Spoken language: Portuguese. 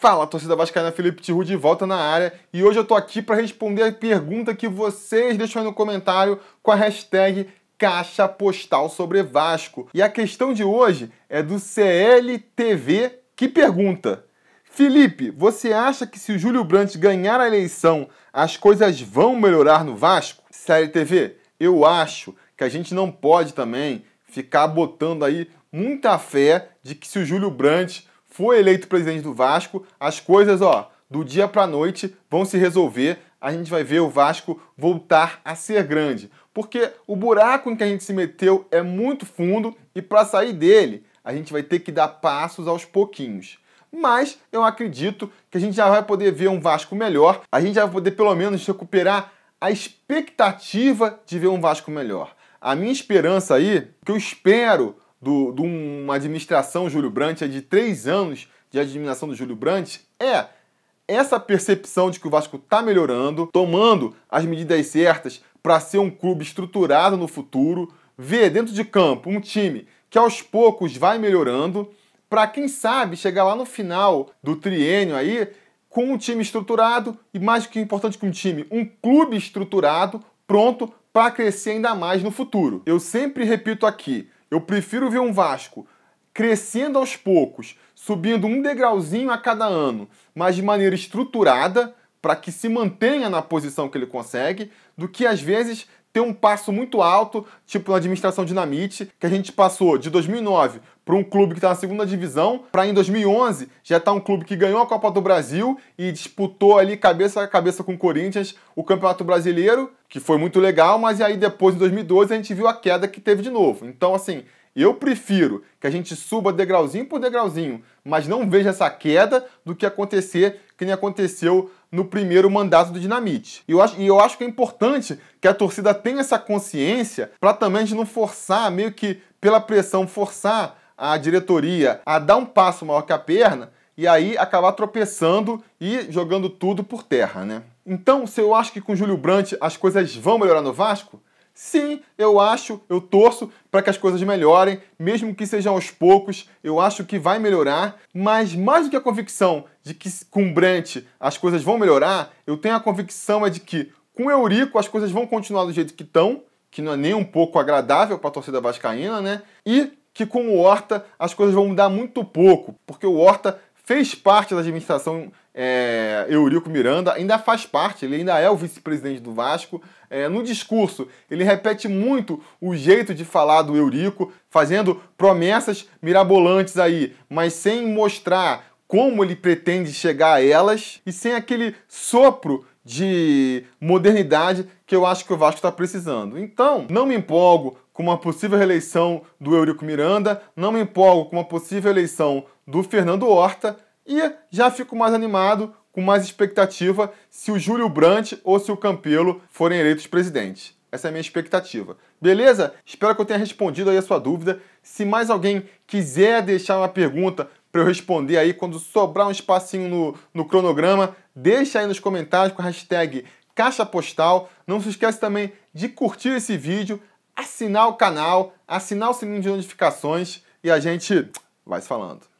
Fala, torcida vascaína, Felipe Tiru de volta na área e hoje eu tô aqui para responder a pergunta que vocês deixaram no comentário com a hashtag Caixa Postal sobre Vasco. E a questão de hoje é do CLTV que pergunta: Felipe, você acha que se o Júlio Brandt ganhar a eleição, as coisas vão melhorar no Vasco? CLTV, eu acho que a gente não pode também ficar botando aí muita fé de que se o Júlio Brandt foi eleito presidente do Vasco, as coisas, ó, do dia para a noite vão se resolver. A gente vai ver o Vasco voltar a ser grande, porque o buraco em que a gente se meteu é muito fundo e para sair dele, a gente vai ter que dar passos aos pouquinhos. Mas eu acredito que a gente já vai poder ver um Vasco melhor, a gente já vai poder pelo menos recuperar a expectativa de ver um Vasco melhor. A minha esperança aí, que eu espero do, de uma administração Júlio Brandt, é de três anos de administração do Júlio Brandt, é essa percepção de que o Vasco está melhorando, tomando as medidas certas para ser um clube estruturado no futuro, ver dentro de campo um time que aos poucos vai melhorando, para quem sabe chegar lá no final do triênio aí com um time estruturado e mais do que importante que um time, um clube estruturado, pronto para crescer ainda mais no futuro. Eu sempre repito aqui, eu prefiro ver um Vasco crescendo aos poucos, subindo um degrauzinho a cada ano, mas de maneira estruturada, para que se mantenha na posição que ele consegue, do que às vezes ter um passo muito alto, tipo na administração Dinamite, que a gente passou de 2009 para um clube que está na segunda divisão, para em 2011 já estar tá um clube que ganhou a Copa do Brasil e disputou ali cabeça a cabeça com o Corinthians o Campeonato Brasileiro que foi muito legal, mas aí depois, em 2012, a gente viu a queda que teve de novo. Então, assim, eu prefiro que a gente suba degrauzinho por degrauzinho, mas não veja essa queda do que acontecer, que nem aconteceu no primeiro mandato do Dinamite. E eu acho, e eu acho que é importante que a torcida tenha essa consciência para também a gente não forçar, meio que pela pressão, forçar a diretoria a dar um passo maior que a perna, e aí acabar tropeçando e jogando tudo por terra, né? Então, se eu acho que com Júlio Brandt as coisas vão melhorar no Vasco, sim, eu acho, eu torço para que as coisas melhorem, mesmo que sejam aos poucos, eu acho que vai melhorar, mas mais do que a convicção de que com Brandt as coisas vão melhorar, eu tenho a convicção é de que com Eurico as coisas vão continuar do jeito que estão, que não é nem um pouco agradável para a torcida vascaína, né? E que com o Horta as coisas vão mudar muito pouco, porque o Horta fez parte da administração é, Eurico Miranda, ainda faz parte, ele ainda é o vice-presidente do Vasco. É, no discurso, ele repete muito o jeito de falar do Eurico, fazendo promessas mirabolantes aí, mas sem mostrar como ele pretende chegar a elas e sem aquele sopro de modernidade que eu acho que o Vasco está precisando. Então, não me empolgo com uma possível reeleição do Eurico Miranda, não me empolgo com uma possível eleição do Fernando Horta e já fico mais animado, com mais expectativa, se o Júlio Brandt ou se o Campelo forem eleitos presidente. Essa é a minha expectativa. Beleza? Espero que eu tenha respondido aí a sua dúvida. Se mais alguém quiser deixar uma pergunta para eu responder aí quando sobrar um espacinho no, no cronograma, deixa aí nos comentários com a hashtag Caixa Postal. Não se esquece também de curtir esse vídeo, assinar o canal, assinar o sininho de notificações e a gente vai se falando.